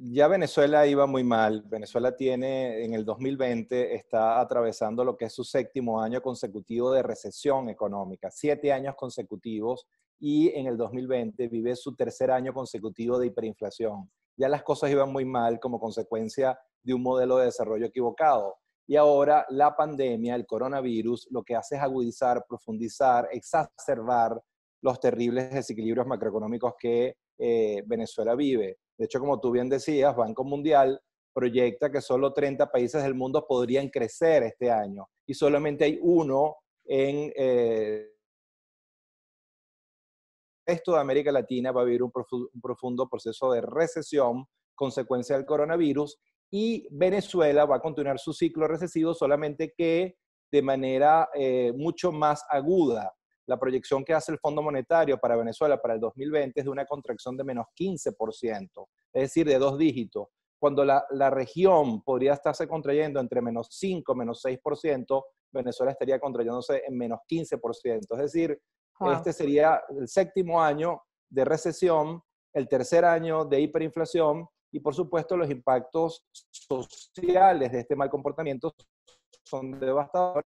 Ya Venezuela iba muy mal. Venezuela tiene, en el 2020, está atravesando lo que es su séptimo año consecutivo de recesión económica, siete años consecutivos, y en el 2020 vive su tercer año consecutivo de hiperinflación. Ya las cosas iban muy mal como consecuencia de un modelo de desarrollo equivocado. Y ahora la pandemia, el coronavirus, lo que hace es agudizar, profundizar, exacerbar los terribles desequilibrios macroeconómicos que eh, Venezuela vive. De hecho, como tú bien decías, Banco Mundial proyecta que solo 30 países del mundo podrían crecer este año y solamente hay uno en eh, el de América Latina va a vivir un profundo proceso de recesión consecuencia del coronavirus y Venezuela va a continuar su ciclo recesivo solamente que de manera eh, mucho más aguda la proyección que hace el Fondo Monetario para Venezuela para el 2020 es de una contracción de menos 15%, es decir, de dos dígitos, cuando la, la región podría estarse contrayendo entre menos 5, menos 6%, Venezuela estaría contrayéndose en menos 15%. Es decir, este sería el séptimo año de recesión, el tercer año de hiperinflación y por supuesto los impactos sociales de este mal comportamiento son devastadores.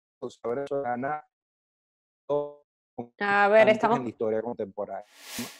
A ver, estamos... En la historia contemporánea.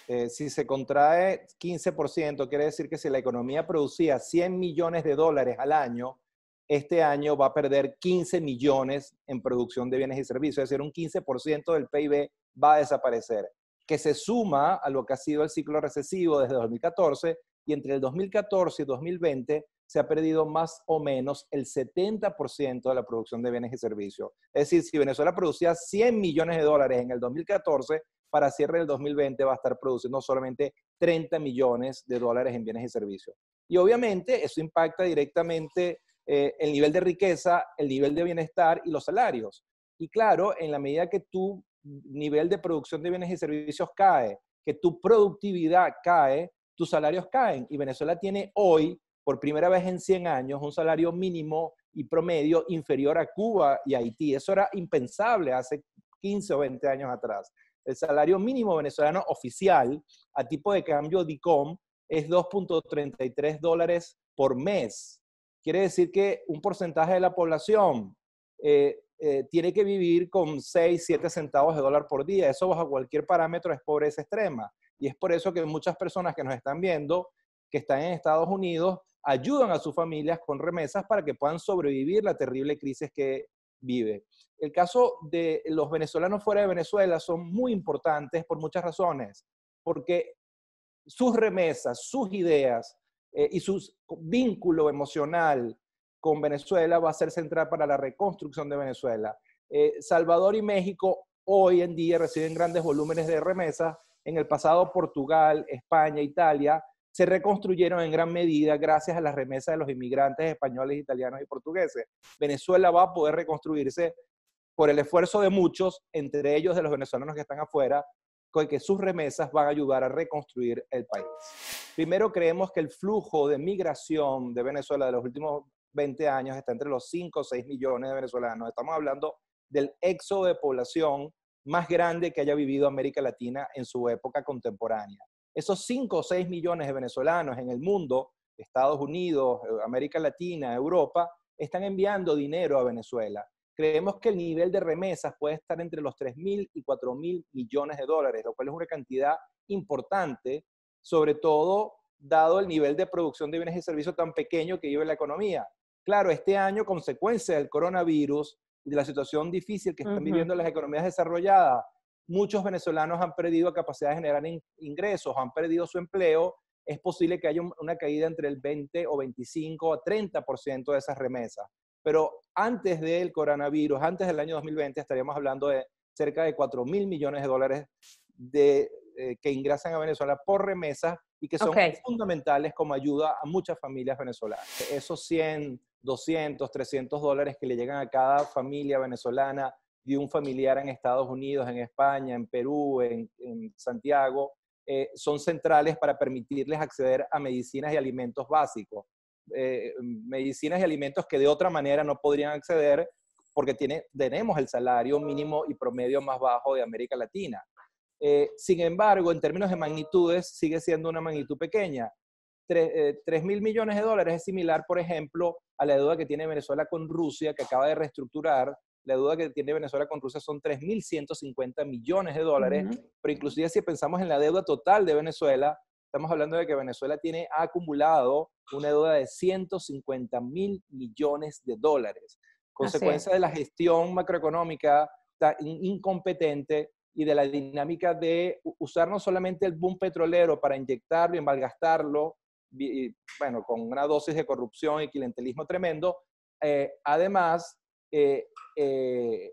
Eh, si se contrae 15%, quiere decir que si la economía producía 100 millones de dólares al año, este año va a perder 15 millones en producción de bienes y servicios, es decir, un 15% del PIB va a desaparecer, que se suma a lo que ha sido el ciclo recesivo desde 2014, y entre el 2014 y 2020 se ha perdido más o menos el 70% de la producción de bienes y servicios. Es decir, si Venezuela producía 100 millones de dólares en el 2014, para cierre del 2020 va a estar produciendo solamente 30 millones de dólares en bienes y servicios. Y obviamente eso impacta directamente eh, el nivel de riqueza, el nivel de bienestar y los salarios. Y claro, en la medida que tu nivel de producción de bienes y servicios cae, que tu productividad cae, tus salarios caen. Y Venezuela tiene hoy, por primera vez en 100 años, un salario mínimo y promedio inferior a Cuba y Haití. Eso era impensable hace 15 o 20 años atrás. El salario mínimo venezolano oficial a tipo de cambio DICOM es 2.33 dólares por mes. Quiere decir que un porcentaje de la población eh, eh, tiene que vivir con 6, 7 centavos de dólar por día. Eso bajo cualquier parámetro es pobreza extrema. Y es por eso que muchas personas que nos están viendo, que están en Estados Unidos, ayudan a sus familias con remesas para que puedan sobrevivir la terrible crisis que vive. El caso de los venezolanos fuera de Venezuela son muy importantes por muchas razones, porque sus remesas, sus ideas eh, y su vínculo emocional con Venezuela va a ser central para la reconstrucción de Venezuela. Eh, Salvador y México hoy en día reciben grandes volúmenes de remesas en el pasado Portugal, España, Italia, se reconstruyeron en gran medida gracias a las remesas de los inmigrantes españoles, italianos y portugueses. Venezuela va a poder reconstruirse por el esfuerzo de muchos, entre ellos de los venezolanos que están afuera, con que sus remesas van a ayudar a reconstruir el país. Primero, creemos que el flujo de migración de Venezuela de los últimos 20 años está entre los 5 o 6 millones de venezolanos. Estamos hablando del éxodo de población más grande que haya vivido América Latina en su época contemporánea. Esos 5 o 6 millones de venezolanos en el mundo, Estados Unidos, eh, América Latina, Europa, están enviando dinero a Venezuela. Creemos que el nivel de remesas puede estar entre los mil y mil millones de dólares, lo cual es una cantidad importante, sobre todo dado el nivel de producción de bienes y servicios tan pequeño que vive la economía. Claro, este año, consecuencia del coronavirus, de la situación difícil que están viviendo las economías desarrolladas, muchos venezolanos han perdido la capacidad de generar ingresos, han perdido su empleo, es posible que haya una caída entre el 20 o 25 o 30% de esas remesas. Pero antes del coronavirus, antes del año 2020, estaríamos hablando de cerca de 4 mil millones de dólares de eh, que ingresan a Venezuela por remesas y que son fundamentales como ayuda a muchas familias venezolanas. Esos 100, 200, 300 dólares que le llegan a cada familia venezolana de un familiar en Estados Unidos, en España, en Perú, en, Santiago, eh, son centrales para permitirles acceder a medicinas y alimentos básicos. Eh, medicinas y alimentos que de otra manera no podrían acceder porque tiene, tenemos el salario mínimo y promedio más bajo de América Latina. Eh, sin embargo, en términos de magnitudes, sigue siendo una magnitud pequeña. 3, eh, mil millones de dólares es similar, por ejemplo, a la deuda que tiene Venezuela con Rusia, que acaba de reestructurar. La deuda que tiene Venezuela con Rusia son 3.150 millones de dólares, pero inclusive si pensamos en la deuda total de Venezuela, estamos hablando de que Venezuela tiene ha acumulado una deuda de 150 mil millones de dólares, consecuencia de la gestión macroeconómica incompetente y de la dinámica de usar no solamente el boom petrolero para inyectarlo y malgastarlo, bueno, con una dosis de corrupción y clientelismo tremendo, eh, además eh, eh,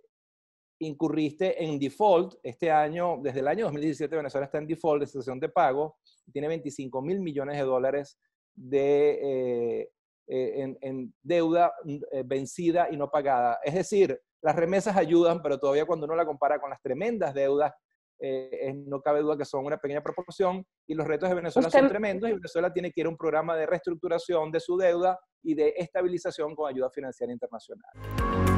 incurriste en default este año, desde el año 2017 Venezuela está en default de situación de pago, tiene 25 mil millones de dólares de, en, en, deuda vencida y no pagada. Es decir, las remesas ayudan, pero todavía cuando uno la compara con las tremendas deudas, eh, no cabe duda que son una pequeña proporción y los retos de Venezuela son tremendos y Venezuela tiene que ir a un programa de reestructuración de su deuda y de estabilización con ayuda financiera internacional.